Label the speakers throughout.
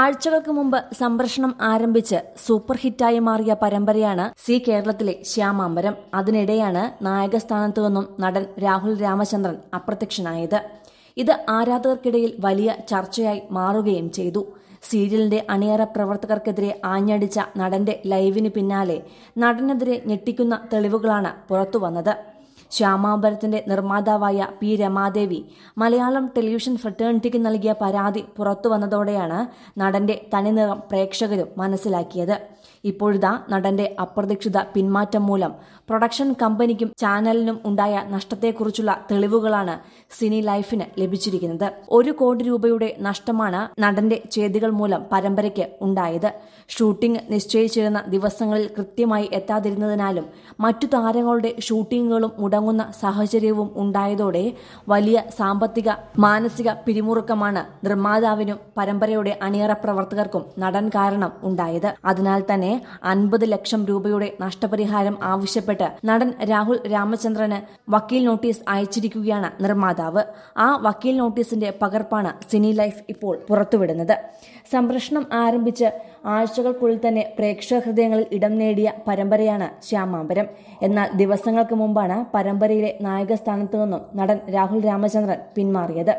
Speaker 1: ആഴ്ചകൾക്ക് മുമ്പ് സംപ്രഷണം ആരംഭിച്ച് സൂപ്പർ ഹിറ്റായി മാറിയ പരമ്പരയാണ് സി കേരളത്തിലെ ശ്യാമാംബരം അതിനിടെയാണ് നായകസ്ഥാനത്തു നിന്നും നടൻ രാഹുൽ രാമചന്ദ്രൻ അപ്രത്യക്ഷനായത് ഇത് ആരാധകർക്കിടയിൽ വലിയ ചർച്ചയായി മാറുകയും ചെയ്തു സീരിയലിന്റെ അണിയറ പ്രവർത്തകർക്കെതിരെ ആഞ്ഞടിച്ച നടന്റെ ലൈവിന് പിന്നാലെ നടനെതിരെ ഞെട്ടിക്കുന്ന തെളിവുകളാണ് പുറത്തുവന്നത് ശ്യാമാംബരത്തിന്റെ നിർമ്മാതാവായ പി രമാദേവി മലയാളം ടെലിവിഷൻ ഫ്രട്ടേണിറ്റിക്ക് നൽകിയ പരാതി പുറത്തുവന്നതോടെയാണ് നടന്റെ തനിനിറം പ്രേക്ഷകരും മനസ്സിലാക്കിയത് ഇപ്പോഴുതാ നടന്റെ അപ്രതീക്ഷിത പിന്മാറ്റം മൂലം പ്രൊഡക്ഷൻ കമ്പനിക്കും ചാനലിനും ഉണ്ടായ നഷ്ടത്തെക്കുറിച്ചുള്ള തെളിവുകളാണ് സിനി ലൈഫിന് ലഭിച്ചിരിക്കുന്നത് ഒരു കോടി രൂപയുടെ നഷ്ടമാണ് നടന്റെ ചെയ്തികൾ മൂലം പരമ്പരയ്ക്ക് ഉണ്ടായത് ഷൂട്ടിംഗ് നിശ്ചയിച്ചിരുന്ന ദിവസങ്ങളിൽ കൃത്യമായി എത്താതിരുന്നതിനാലും മറ്റു താരങ്ങളുടെ ഷൂട്ടിങ്ങുകളും മുടങ്ങും മുടങ്ങുന്ന സാഹചര്യവും ഉണ്ടായതോടെ വലിയ സാമ്പത്തിക മാനസിക പിരിമുറുക്കമാണ് നിർമ്മാതാവിനും പരമ്പരയുടെ അണിയറ പ്രവർത്തകർക്കും നടൻ കാരണം ഉണ്ടായത് അതിനാൽ തന്നെ അൻപത് ലക്ഷം രൂപയുടെ നഷ്ടപരിഹാരം ആവശ്യപ്പെട്ട് നടൻ രാഹുൽ രാമചന്ദ്രന് വക്കീൽ നോട്ടീസ് അയച്ചിരിക്കുകയാണ് നിർമ്മാതാവ് ആ വക്കീൽ നോട്ടീസിന്റെ പകർപ്പാണ് സിനി ലൈഫ് ഇപ്പോൾ പുറത്തുവിടുന്നത് സംപ്രേഷണം ആരംഭിച്ച് ആഴ്ചകൾക്കുള്ളിൽ തന്നെ പ്രേക്ഷക ഹൃദയങ്ങളിൽ ഇടം നേടിയ പരമ്പരയാണ് ശ്യാമാമ്പരം എന്നാൽ ദിവസങ്ങൾക്ക് മുമ്പാണ് പരമ്പര പരമ്പരയിലെ നായകസ്ഥാനത്തു നിന്നും നടൻ രാഹുൽ രാമചന്ദ്രൻ പിന്മാറിയത്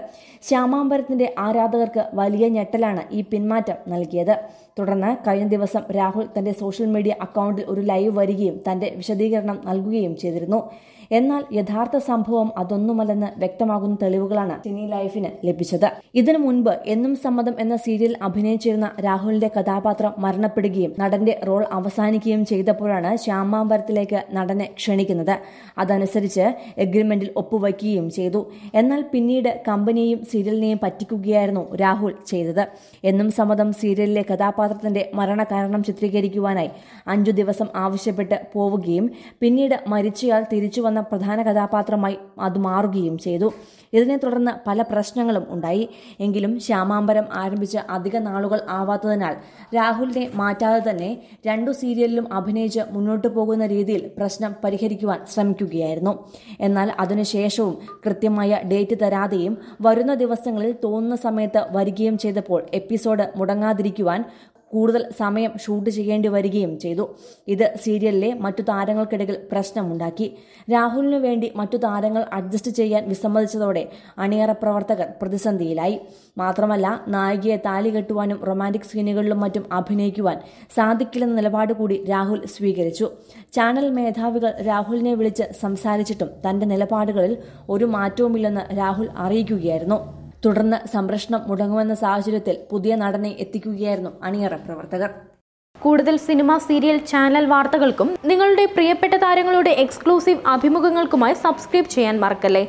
Speaker 1: ശ്യാമാംബരത്തിന്റെ ആരാധകർക്ക് വലിയ ഞെട്ടലാണ് ഈ പിന്മാറ്റം നൽകിയത് തുടർന്ന് കഴിഞ്ഞ ദിവസം രാഹുൽ തന്റെ സോഷ്യൽ മീഡിയ അക്കൗണ്ടിൽ ഒരു ലൈവ് വരികയും തന്റെ വിശദീകരണം നൽകുകയും ചെയ്തിരുന്നു എന്നാൽ യഥാർത്ഥ സംഭവം അതൊന്നുമല്ലെന്ന് വ്യക്തമാകുന്ന തെളിവുകളാണ് സിനി ലൈഫിന് ലഭിച്ചത് ഇതിനു മുൻപ് എന്നും സമ്മതം എന്ന സീരിയൽ അഭിനയിച്ചിരുന്ന രാഹുലിന്റെ കഥാപാത്രം മരണപ്പെടുകയും നടന്റെ റോൾ അവസാനിക്കുകയും ചെയ്തപ്പോഴാണ് ശ്യാമാംബരത്തിലേക്ക് നടനെ ക്ഷണിക്കുന്നത് അതനുസരിച്ച് അനുസരിച്ച് എഗ്രിമെന്റിൽ ഒപ്പുവയ്ക്കുകയും ചെയ്തു എന്നാൽ പിന്നീട് കമ്പനിയെയും സീരിയലിനെയും പറ്റിക്കുകയായിരുന്നു രാഹുൽ ചെയ്തത് എന്നും സമ്മതം സീരിയലിലെ കഥാപാത്രത്തിന്റെ മരണകാരണം ചിത്രീകരിക്കുവാനായി അഞ്ചു ദിവസം ആവശ്യപ്പെട്ട് പോവുകയും പിന്നീട് മരിച്ചയാൾ തിരിച്ചു വന്ന പ്രധാന കഥാപാത്രമായി അത് മാറുകയും ചെയ്തു ഇതിനെ തുടർന്ന് പല പ്രശ്നങ്ങളും ഉണ്ടായി എങ്കിലും ശ്യാമാംബരം ആരംഭിച്ച അധിക നാളുകൾ ആവാത്തതിനാൽ രാഹുലിനെ മാറ്റാതെ തന്നെ രണ്ടു സീരിയലിലും അഭിനയിച്ച് മുന്നോട്ടു പോകുന്ന രീതിയിൽ പ്രശ്നം പരിഹരിക്കുവാൻ ശ്രമിക്കുകയായിരുന്നു ഉണ്ടായിരുന്നു എന്നാൽ അതിനുശേഷവും കൃത്യമായ ഡേറ്റ് തരാതെയും വരുന്ന ദിവസങ്ങളിൽ തോന്നുന്ന സമയത്ത് വരികയും ചെയ്തപ്പോൾ എപ്പിസോഡ് മുടങ്ങാതിരിക്കുവാൻ കൂടുതൽ സമയം ഷൂട്ട് ചെയ്യേണ്ടി വരികയും ചെയ്തു ഇത് സീരിയലിലെ മറ്റു താരങ്ങൾക്കിടയിൽ പ്രശ്നമുണ്ടാക്കി രാഹുലിനു വേണ്ടി മറ്റു താരങ്ങൾ അഡ്ജസ്റ്റ് ചെയ്യാൻ വിസമ്മതിച്ചതോടെ അണിയറ പ്രവർത്തകർ പ്രതിസന്ധിയിലായി മാത്രമല്ല നായികയെ താലി കെട്ടുവാനും റൊമാന്റിക് സീനുകളിലും മറ്റും അഭിനയിക്കുവാൻ സാധിക്കില്ലെന്ന നിലപാട് കൂടി രാഹുൽ സ്വീകരിച്ചു ചാനൽ മേധാവികൾ രാഹുലിനെ വിളിച്ച് സംസാരിച്ചിട്ടും തന്റെ നിലപാടുകളിൽ ഒരു മാറ്റവുമില്ലെന്ന് രാഹുൽ അറിയിക്കുകയായിരുന്നു തുടർന്ന് സംരക്ഷണം മുടങ്ങുമെന്ന സാഹചര്യത്തിൽ പുതിയ നടനെ എത്തിക്കുകയായിരുന്നു അണിയറ പ്രവർത്തകർ കൂടുതൽ സിനിമ സീരിയൽ ചാനൽ വാർത്തകൾക്കും നിങ്ങളുടെ പ്രിയപ്പെട്ട താരങ്ങളുടെ എക്സ്ക്ലൂസീവ് അഭിമുഖങ്ങൾക്കുമായി സബ്സ്ക്രൈബ് ചെയ്യാൻ മറക്കല്ലേ